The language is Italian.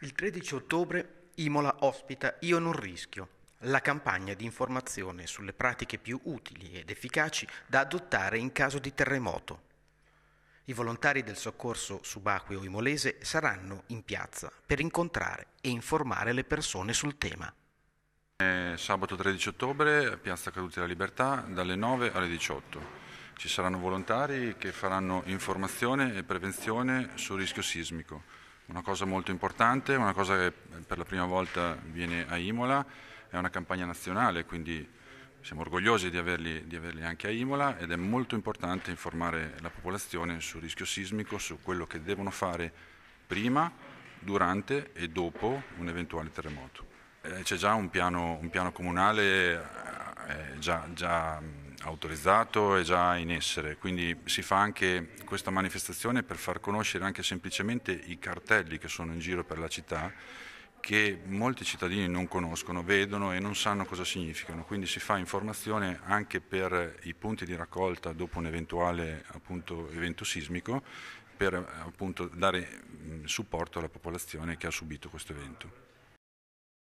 Il 13 ottobre Imola ospita Io non rischio, la campagna di informazione sulle pratiche più utili ed efficaci da adottare in caso di terremoto. I volontari del soccorso subacqueo imolese saranno in piazza per incontrare e informare le persone sul tema. È eh, sabato 13 ottobre, Piazza Caduti della Libertà, dalle 9 alle 18. Ci saranno volontari che faranno informazione e prevenzione sul rischio sismico una cosa molto importante, una cosa che per la prima volta viene a Imola, è una campagna nazionale, quindi siamo orgogliosi di averli, di averli, anche a Imola ed è molto importante informare la popolazione sul rischio sismico, su quello che devono fare prima, durante e dopo un eventuale terremoto. Eh, c'è già un piano, un piano comunale eh, già, già autorizzato è già in essere, quindi si fa anche questa manifestazione per far conoscere anche semplicemente i cartelli che sono in giro per la città che molti cittadini non conoscono, vedono e non sanno cosa significano, quindi si fa informazione anche per i punti di raccolta dopo un eventuale appunto, evento sismico per appunto, dare supporto alla popolazione che ha subito questo evento.